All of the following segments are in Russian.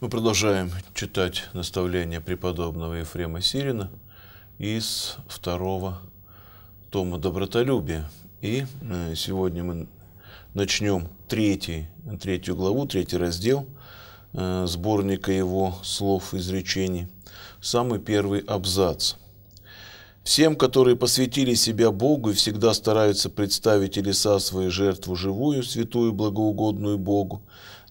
Мы продолжаем читать наставления преподобного Ефрема Сирина из второго тома «Добротолюбие». И э, сегодня мы начнем третий, третью главу, третий раздел – Э, сборника его слов и изречений. Самый первый абзац. Всем, которые посвятили себя Богу и всегда стараются представить Илиса свою жертву живую, святую, благоугодную Богу,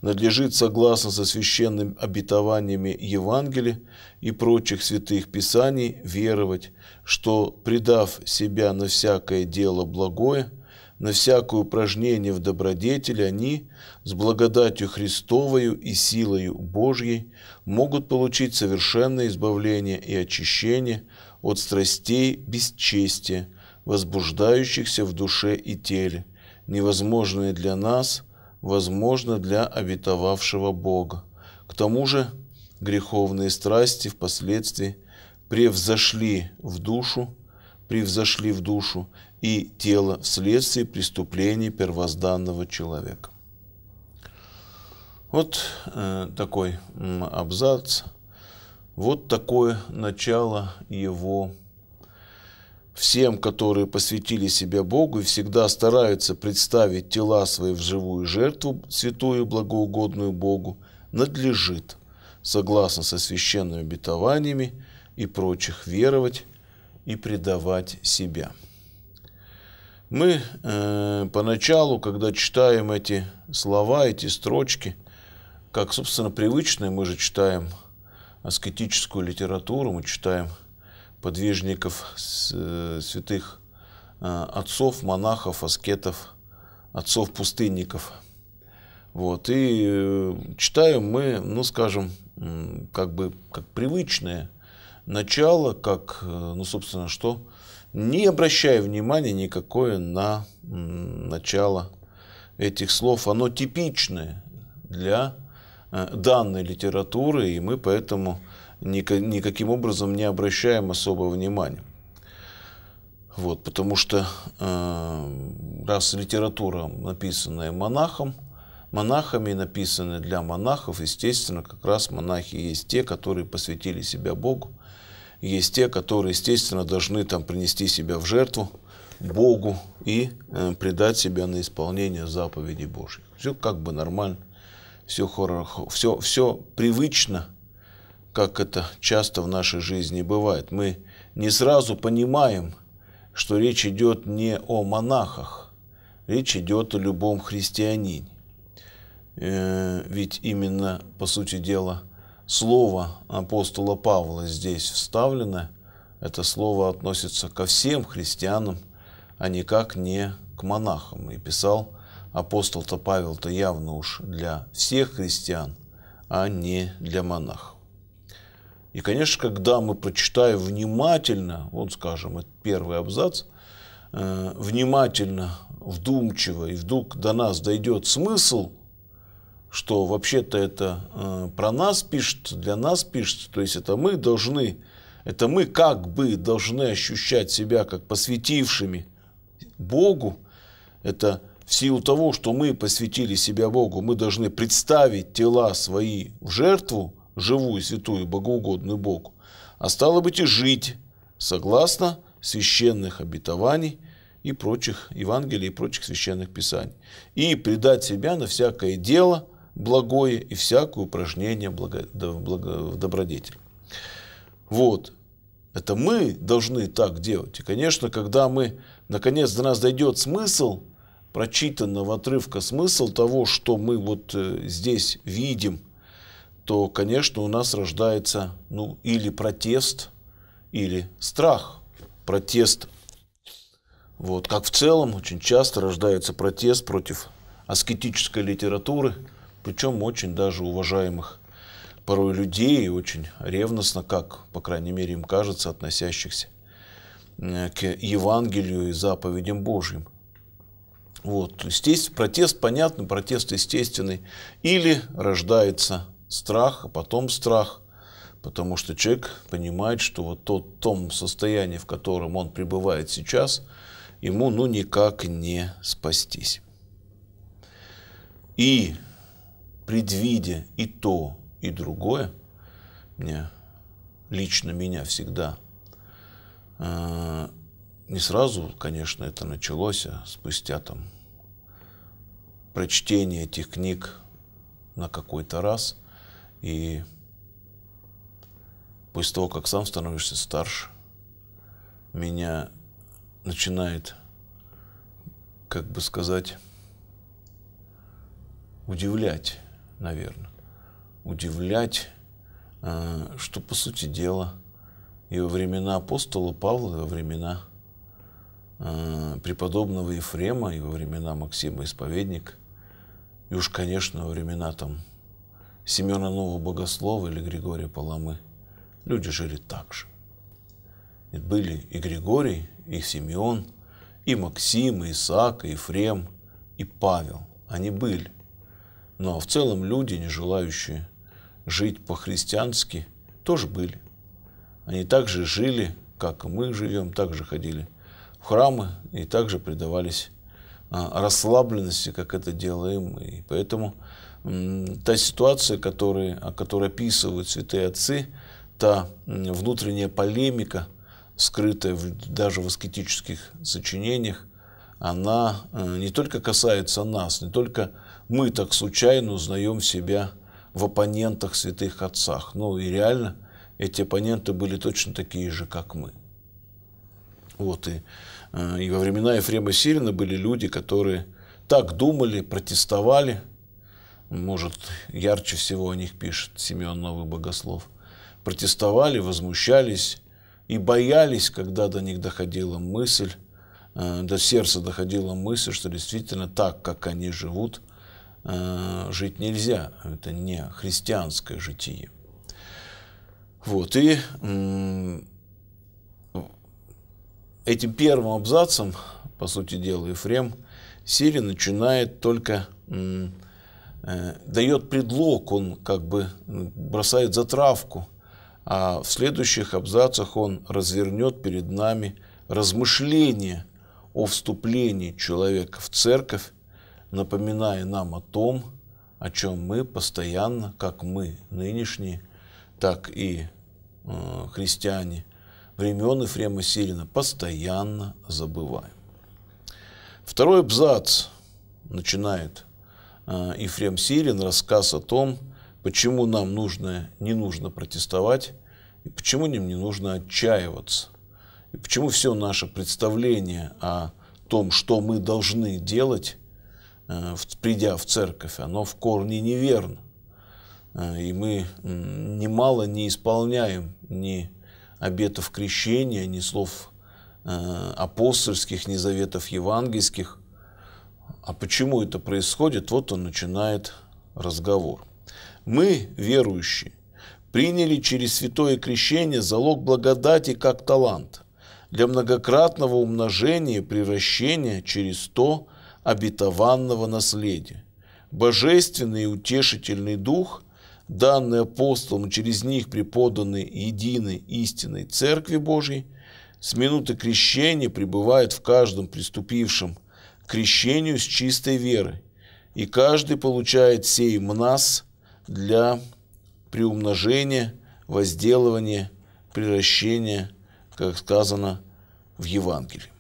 надлежит согласно со священными обетованиями Евангелия и прочих святых писаний веровать, что, предав себя на всякое дело благое, на всякое упражнение в добродетели они с благодатью Христовою и силою Божьей могут получить совершенное избавление и очищение от страстей бесчестия, возбуждающихся в душе и теле, невозможные для нас, возможно для обетовавшего Бога. К тому же греховные страсти впоследствии превзошли в душу, превзошли в душу и тело вследствие преступлений первозданного человека. Вот э, такой абзац, вот такое начало его. Всем, которые посвятили себя Богу и всегда стараются представить тела свои в живую жертву, святую благоугодную Богу, надлежит, согласно со священными обетованиями и прочих, веровать и предавать себя. Мы э, поначалу, когда читаем эти слова, эти строчки, как, собственно, привычные, мы же читаем аскетическую литературу, мы читаем подвижников, э, святых э, отцов, монахов, аскетов, отцов-пустынников. Вот, и э, читаем мы, ну, скажем, как бы как привычное начало, как, э, ну, собственно, что – не обращая внимания никакое на начало этих слов. Оно типичное для э, данной литературы, и мы поэтому никаким образом не обращаем особого внимания. Вот, потому что э, раз литература, написанная монахом, монахами написанная для монахов, естественно, как раз монахи есть те, которые посвятили себя Богу, есть те, которые, естественно, должны там принести себя в жертву Богу и э, предать себя на исполнение заповедей Божьих. Все как бы нормально, все, хорошо, все, все привычно, как это часто в нашей жизни бывает. Мы не сразу понимаем, что речь идет не о монахах, речь идет о любом христианине. Э, ведь именно, по сути дела, слово апостола Павла здесь вставлено. Это слово относится ко всем христианам, а никак не к монахам. И писал апостол-то Павел-то явно уж для всех христиан, а не для монахов. И, конечно, когда мы прочитаем внимательно, вот, скажем, это первый абзац, э, внимательно, вдумчиво, и вдруг до нас дойдет смысл – что вообще-то это э, про нас пишет, для нас пишет, то есть это мы должны, это мы как бы должны ощущать себя как посвятившими Богу, это в силу того, что мы посвятили себя Богу, мы должны представить тела свои в жертву, живую, святую, богоугодную Богу, а стало быть и жить согласно священных обетований и прочих Евангелий и прочих священных писаний, и предать себя на всякое дело – благое и всякое упражнение благо, в добродетель. Вот. Это мы должны так делать. И, конечно, когда мы, наконец, до нас дойдет смысл прочитанного отрывка, смысл того, что мы вот э, здесь видим, то, конечно, у нас рождается ну, или протест, или страх. Протест. Вот. Как в целом, очень часто рождается протест против аскетической литературы – причем очень даже уважаемых порой людей, очень ревностно, как, по крайней мере, им кажется, относящихся к Евангелию и заповедям Божьим. Вот. Естественно, протест понятный, протест естественный. Или рождается страх, а потом страх, потому что человек понимает, что вот тот, том состоянии, в котором он пребывает сейчас, ему ну никак не спастись. И предвидя и то, и другое, мне, лично меня всегда, э, не сразу, конечно, это началось, а спустя там прочтение этих книг на какой-то раз, и после того, как сам становишься старше, меня начинает, как бы сказать, удивлять наверное, удивлять, э, что, по сути дела, и во времена апостола Павла, и во времена э, преподобного Ефрема, и во времена Максима Исповедника, и уж, конечно, во времена там Семена Нового Богослова или Григория Паламы, люди жили так же. были и Григорий, и Симеон, и Максим, и Исаак, и Ефрем, и Павел. Они были. Ну а в целом люди, не желающие жить по-христиански, тоже были. Они также жили, как и мы живем, также ходили в храмы и также предавались а, расслабленности, как это делаем. И поэтому та ситуация, которая, о которой описывают святые отцы, та внутренняя полемика, скрытая в, даже в аскетических сочинениях, она э, не только касается нас, не только мы так случайно узнаем себя в оппонентах святых отцах. Ну и реально эти оппоненты были точно такие же, как мы. Вот и, э, и во времена Ефрема Сирина были люди, которые так думали, протестовали. Может, ярче всего о них пишет Симеон Новый Богослов. Протестовали, возмущались и боялись, когда до них доходила мысль, э, до сердца доходила мысль, что действительно так, как они живут – Э, жить нельзя, это не христианское житие. Вот, и этим первым абзацем, по сути дела, Ефрем Сири начинает только, э, дает предлог, он как бы бросает затравку, а в следующих абзацах он развернет перед нами размышление о вступлении человека в церковь напоминая нам о том, о чем мы постоянно, как мы нынешние, так и э, христиане времен Ефрема Сирина, постоянно забываем. Второй абзац начинает э, Ефрем Сирин рассказ о том, почему нам нужно, не нужно протестовать, и почему нам не нужно отчаиваться, и почему все наше представление о том, что мы должны делать, Э, придя в церковь, оно в корне неверно. Э, и мы немало не исполняем ни обетов крещения, ни слов э, апостольских, ни заветов евангельских. А почему это происходит? Вот он начинает разговор. Мы, верующие, приняли через святое крещение залог благодати как талант для многократного умножения и превращения через то, обетованного наследия. Божественный и утешительный дух, данный апостолам через них преподанный единой истинной Церкви Божьей, с минуты крещения пребывает в каждом приступившем к крещению с чистой верой, и каждый получает сей мнас для приумножения, возделывания, приращения, как сказано в Евангелии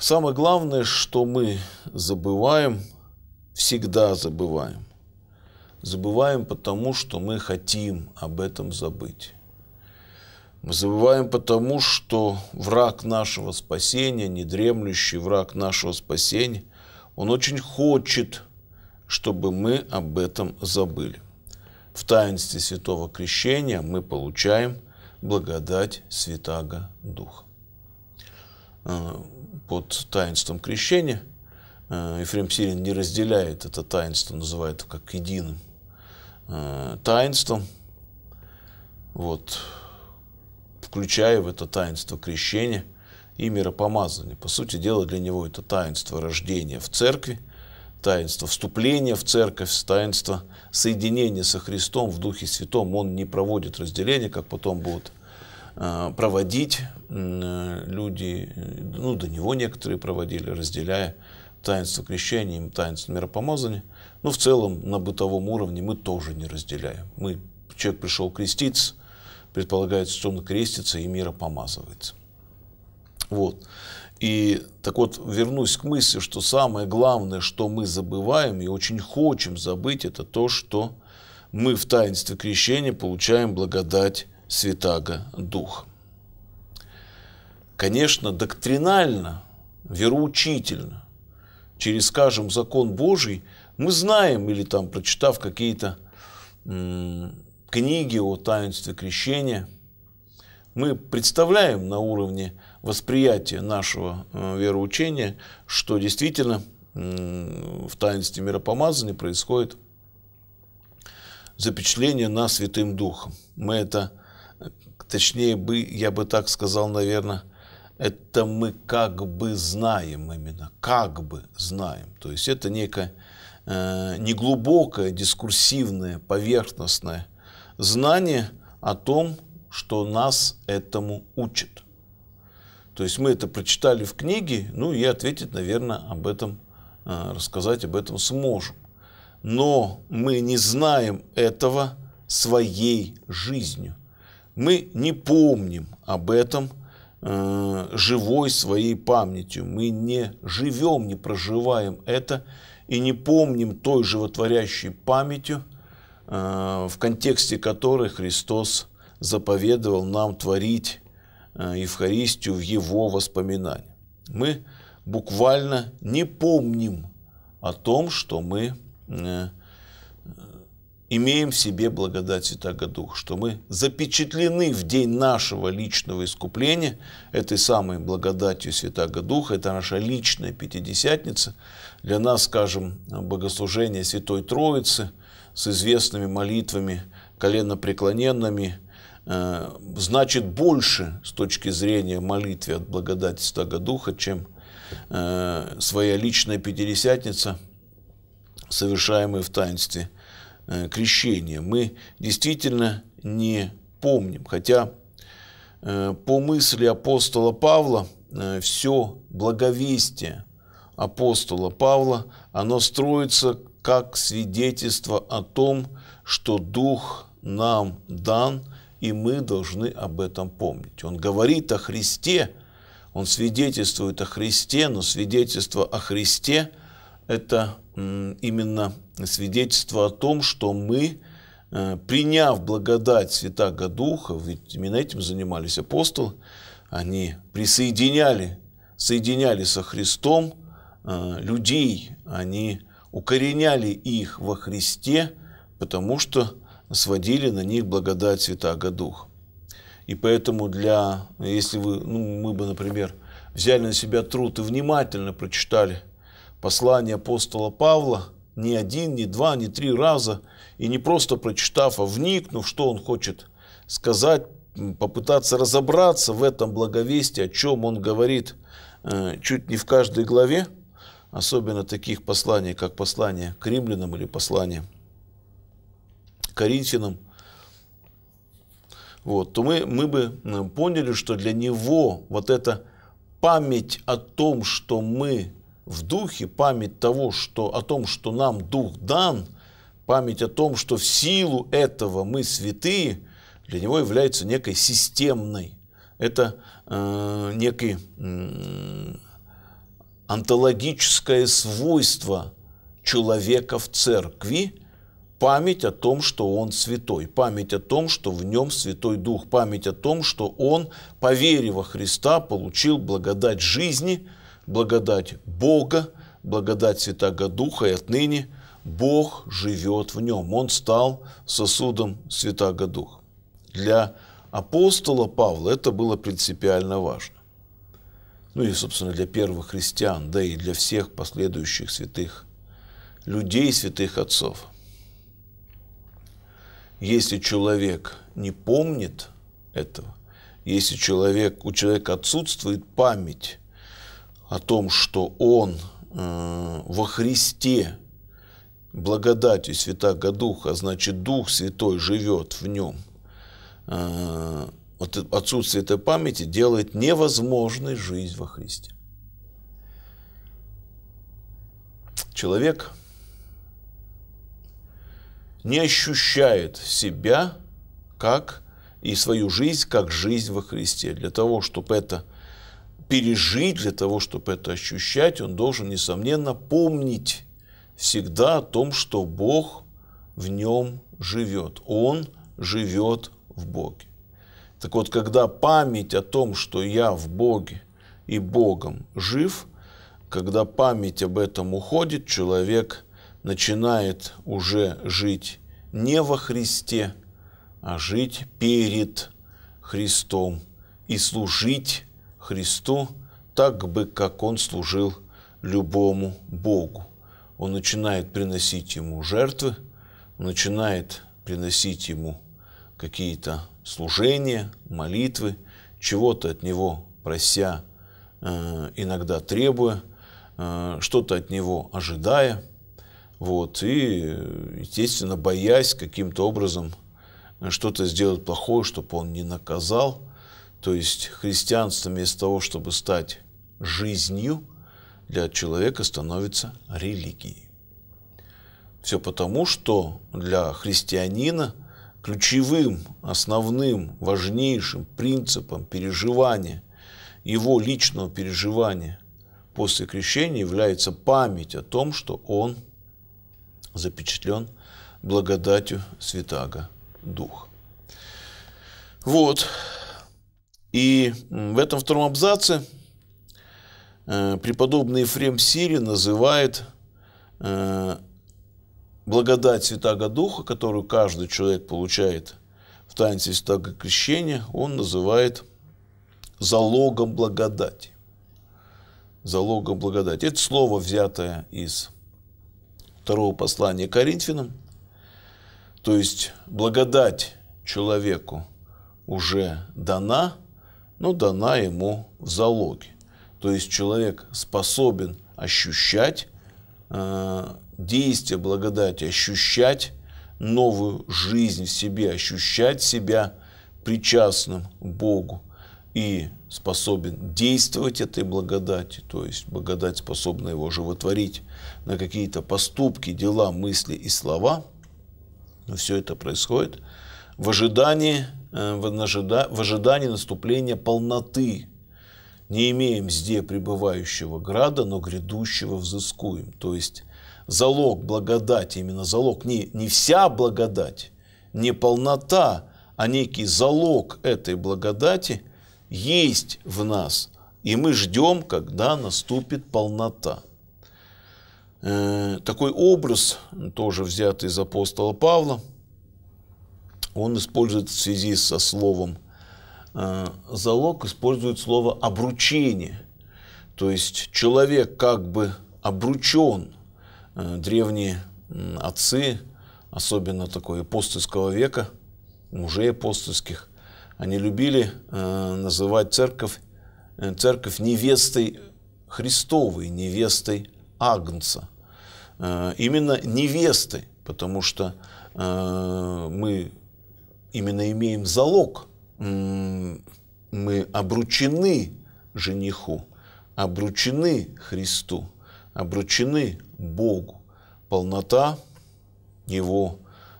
самое главное, что мы забываем, всегда забываем. Забываем потому, что мы хотим об этом забыть. Мы забываем потому, что враг нашего спасения, недремлющий враг нашего спасения, он очень хочет, чтобы мы об этом забыли. В таинстве Святого Крещения мы получаем благодать Святаго Духа. Э, под таинством крещения. Э, Ефрем Сирин не разделяет это таинство, называет его как единым э, таинством, вот, включая в это таинство крещения и миропомазания. По сути дела, для него это таинство рождения в церкви, таинство вступления в церковь, таинство соединения со Христом в Духе Святом. Он не проводит разделение, как потом будут Э, проводить э, люди, э, ну, до него некоторые проводили, разделяя таинство крещения и таинство миропомазания. Но ну, в целом на бытовом уровне мы тоже не разделяем. Мы, человек пришел креститься, предполагается, что он крестится и миропомазывается. Вот. И так вот, вернусь к мысли, что самое главное, что мы забываем и очень хочем забыть, это то, что мы в таинстве крещения получаем благодать Святаго Духа. Конечно, доктринально, вероучительно, через, скажем, закон Божий, мы знаем, или там прочитав какие-то книги о таинстве крещения, мы представляем на уровне восприятия нашего э, вероучения, что действительно в таинстве миропомазания происходит запечатление на Святым Духом. Мы это Точнее бы, я бы так сказал, наверное, это мы как бы знаем именно, как бы знаем. То есть это некое э, неглубокое, дискурсивное, поверхностное знание о том, что нас этому учат. То есть мы это прочитали в книге, ну и ответить, наверное, об этом, э, рассказать об этом сможем. Но мы не знаем этого своей жизнью. Мы не помним об этом э, живой своей памятью. Мы не живем, не проживаем это и не помним той животворящей памятью, э, в контексте которой Христос заповедовал нам творить э, Евхаристию в Его воспоминании. Мы буквально не помним о том, что мы э, имеем в себе благодать Святаго Духа, что мы запечатлены в день нашего личного искупления этой самой благодатью Святаго Духа. Это наша личная Пятидесятница. Для нас, скажем, богослужение Святой Троицы с известными молитвами, коленопреклоненными, э, значит больше с точки зрения молитвы от благодати Святаго Духа, чем э, своя личная Пятидесятница, совершаемая в таинстве – Э, крещения мы действительно не помним. Хотя э, по мысли апостола Павла э, все благовестие апостола Павла, оно строится как свидетельство о том, что Дух нам дан, и мы должны об этом помнить. Он говорит о Христе, он свидетельствует о Христе, но свидетельство о Христе – это именно свидетельство о том, что мы, э, приняв благодать Святаго Духа, ведь именно этим занимались апостолы, они присоединяли, соединяли со Христом э, людей, они укореняли их во Христе, потому что сводили на них благодать Святаго Духа. И поэтому для, если вы, ну, мы бы, например, взяли на себя труд и внимательно прочитали послание апостола Павла не один, не два, не три раза, и не просто прочитав, а вникнув, что он хочет сказать, попытаться разобраться в этом благовестии, о чем он говорит э, чуть не в каждой главе, особенно таких посланий, как послание к римлянам или послание к коринфянам, вот, то мы, мы бы поняли, что для него вот эта память о том, что мы в духе, память того, что, о том, что нам дух дан, память о том, что в силу этого мы святые, для него является некой системной. Это э, некое э, онтологическое свойство человека в церкви, память о том, что он святой, память о том, что в нем Святой Дух, память о том, что он, по вере во Христа, получил благодать жизни – благодать Бога, благодать Святаго Духа, и отныне Бог живет в нем. Он стал сосудом Святаго Духа. Для апостола Павла это было принципиально важно. Ну и, собственно, для первых христиан, да и для всех последующих святых людей, святых отцов. Если человек не помнит этого, если человек, у человека отсутствует память о том, что Он э, во Христе благодатью Святаго Духа, значит, Дух Святой живет в нем. Э, вот отсутствие этой памяти делает невозможной жизнь во Христе. Человек не ощущает себя как и свою жизнь как жизнь во Христе. Для того, чтобы это пережить, для того, чтобы это ощущать, он должен, несомненно, помнить всегда о том, что Бог в нем живет. Он живет в Боге. Так вот, когда память о том, что я в Боге и Богом жив, когда память об этом уходит, человек начинает уже жить не во Христе, а жить перед Христом и служить Христу так бы, как он служил любому Богу. Он начинает приносить ему жертвы, начинает приносить ему какие-то служения, молитвы, чего-то от него прося, э, иногда требуя, э, что-то от него ожидая, вот, и, естественно, боясь каким-то образом э, что-то сделать плохое, чтобы он не наказал – то есть христианство вместо того, чтобы стать жизнью, для человека становится религией. Все потому, что для христианина ключевым, основным, важнейшим принципом переживания, его личного переживания после крещения является память о том, что он запечатлен благодатью Святаго Духа. Вот, и в этом втором абзаце э, преподобный Ефрем Сири называет э, благодать Святаго Духа, которую каждый человек получает в таинстве Святаго Крещения, он называет залогом благодати. Залогом благодати. Это слово, взятое из второго послания Коринфянам. То есть благодать человеку уже дана – но ну дана ему в залоге. То есть человек способен ощущать э, действие благодати, ощущать новую жизнь в себе, ощущать себя причастным Богу и способен действовать этой благодати, то есть благодать способна его животворить на какие-то поступки, дела, мысли и слова. Но все это происходит в ожидании Э, в ожидании наступления полноты. Не имеем зде пребывающего града, но грядущего взыскуем. То есть залог благодати, именно залог, не, не вся благодать, не полнота, а некий залог этой благодати есть в нас. И мы ждем, когда наступит полнота. Э, такой образ, тоже взятый из апостола Павла, он использует в связи со словом э, залог, использует слово обручение. То есть человек как бы обручен. Э, древние отцы, особенно такой апостольского века, мужей апостольских, они любили э, называть церковь, церковь невестой Христовой, невестой Агнца. Именно невестой, потому что мы именно имеем залог. Мы обручены жениху, обручены Христу, обручены Богу. Полнота Его,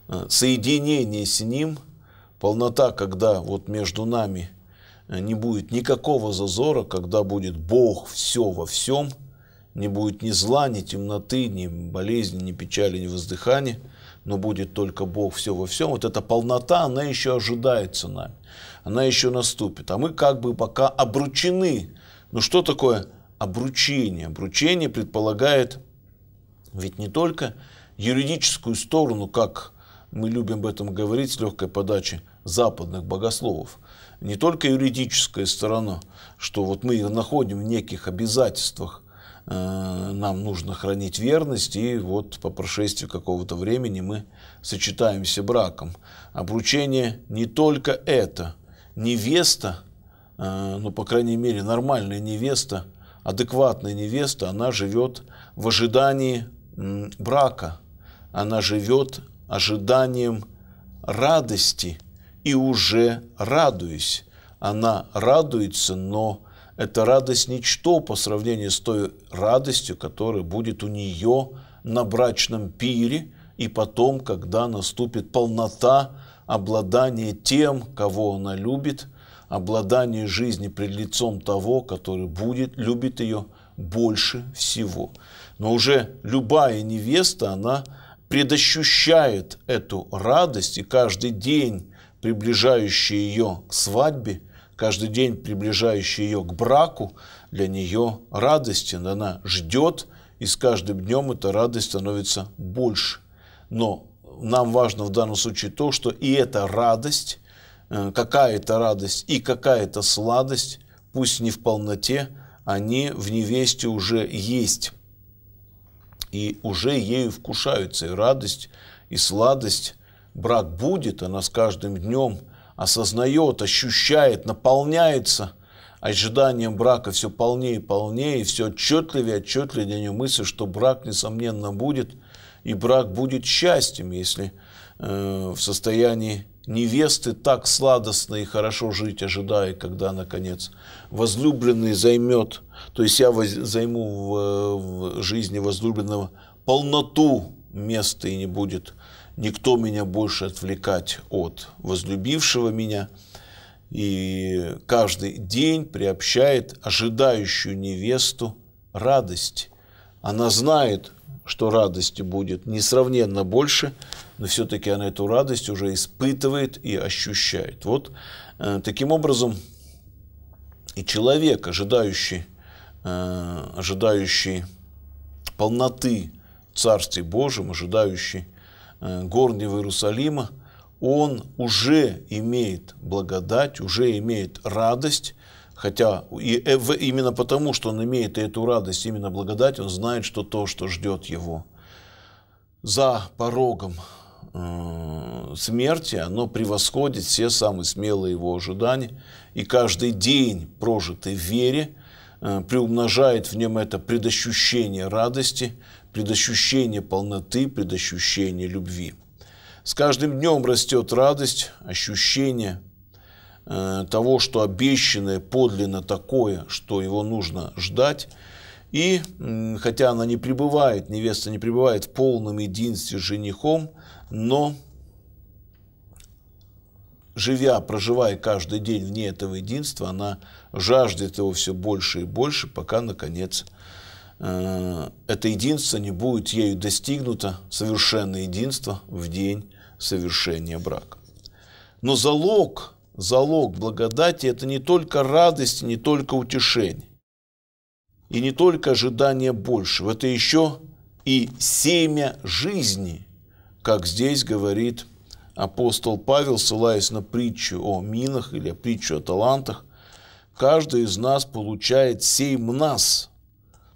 э, соединение с Ним, полнота, когда вот между нами э, не будет никакого зазора, когда будет Бог все во всем, не будет ни зла, ни темноты, ни болезни, ни печали, ни воздыхания – но будет только Бог все во всем, вот эта полнота, она еще ожидается нами, она еще наступит. А мы как бы пока обручены. но ну что такое обручение? Обручение предполагает ведь не только юридическую сторону, как мы любим об этом говорить с легкой подачи западных богословов, не только юридическая сторона, что вот мы находим в неких обязательствах Э, нам нужно хранить верность, и вот по прошествии какого-то времени мы сочетаемся браком. Обручение не только это. Невеста, э, ну, по крайней мере, нормальная невеста, адекватная невеста, она живет в ожидании брака, она живет ожиданием радости и уже радуясь. Она радуется, но это радость ничто по сравнению с той радостью, которая будет у нее на брачном пире и потом, когда наступит полнота обладания тем, кого она любит, обладание жизни пред лицом того, который будет, любит ее больше всего. Но уже любая невеста, она предощущает эту радость, и каждый день, приближающий ее к свадьбе, каждый день приближающий ее к браку, для нее радостен. Она ждет, и с каждым днем эта радость становится больше. Но нам важно в данном случае то, что и эта радость, э, какая-то радость и какая-то сладость, пусть не в полноте, они в невесте уже есть. И уже ею вкушаются и радость, и сладость. Брак будет, она с каждым днем – осознает, ощущает, наполняется ожиданием брака все полнее и полнее, все отчетливее и отчетливее для нее мысль, что брак, несомненно, будет, и брак будет счастьем, если э, в состоянии невесты так сладостно и хорошо жить, ожидая, когда, наконец, возлюбленный займет, то есть я воз, займу в, в жизни возлюбленного полноту места и не будет никто меня больше отвлекать от возлюбившего меня. И каждый день приобщает ожидающую невесту радость. Она знает, что радости будет несравненно больше, но все-таки она эту радость уже испытывает и ощущает. Вот э, таким образом и человек, ожидающий, э, ожидающий полноты царствия Божьего, ожидающий Э, Горнего Иерусалима, он уже имеет благодать, уже имеет радость, хотя и, э, именно потому, что он имеет эту радость, именно благодать, он знает, что то, что ждет его за порогом э, смерти, оно превосходит все самые смелые его ожидания. И каждый день, прожитый в вере, Э, приумножает в нем это предощущение радости, предощущение полноты, предощущение любви. С каждым днем растет радость, ощущение э, того, что обещанное подлинно такое, что его нужно ждать. И хотя она не пребывает, невеста не пребывает в полном единстве с женихом, но живя, проживая каждый день вне этого единства, она жаждет его все больше и больше, пока, наконец, э, это единство не будет ею достигнуто, совершенное единство в день совершения брака. Но залог, залог благодати – это не только радость, не только утешение, и не только ожидание большего, это еще и семя жизни, как здесь говорит апостол Павел, ссылаясь на притчу о минах или притчу о талантах, каждый из нас получает сейм нас.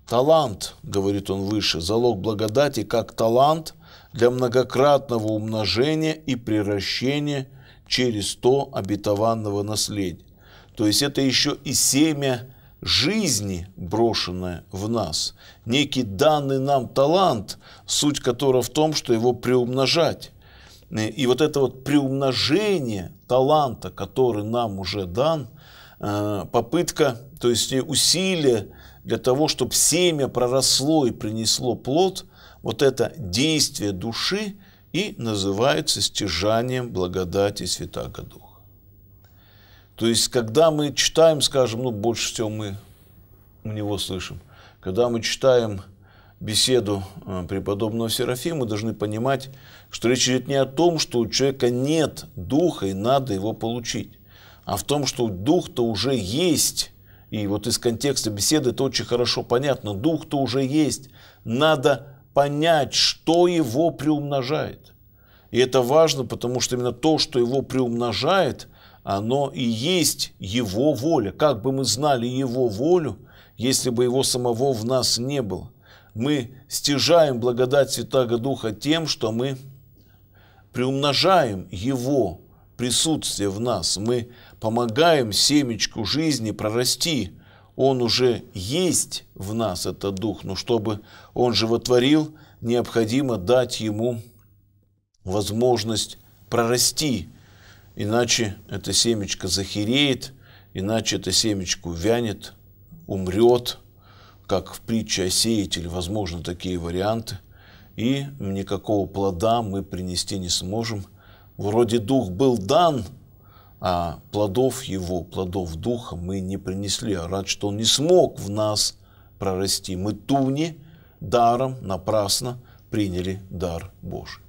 Талант, говорит он выше, залог благодати, как талант для многократного умножения и превращения через то обетованного наследия. То есть это еще и семя жизни, брошенное в нас. Некий данный нам талант, суть которого в том, что его приумножать. Э, и вот это вот приумножение таланта, который нам уже дан, э, попытка, то есть усилия для того, чтобы семя проросло и принесло плод, вот это действие души и называется стяжанием благодати Святаго Духа. То есть, когда мы читаем, скажем, ну, больше всего мы у него слышим, когда мы читаем беседу э, преподобного Серафима, мы должны понимать, что речь идет не о том, что у человека нет духа и надо его получить, а в том, что дух-то уже есть. И вот из контекста беседы это очень хорошо понятно. Дух-то уже есть. Надо понять, что его приумножает. И это важно, потому что именно то, что его приумножает, оно и есть его воля. Как бы мы знали его волю, если бы его самого в нас не было мы стяжаем благодать Святаго Духа тем, что мы приумножаем Его присутствие в нас. Мы помогаем семечку жизни прорасти. Он уже есть в нас, этот Дух, но чтобы Он животворил, необходимо дать Ему возможность прорасти. Иначе эта семечка захереет, иначе эта семечка вянет, умрет – как в притче о сеятеле, возможно, такие варианты, и никакого плода мы принести не сможем. Вроде дух был дан, а плодов его, плодов духа мы не принесли. А рад, что он не смог в нас прорасти. Мы туни даром напрасно приняли дар Божий.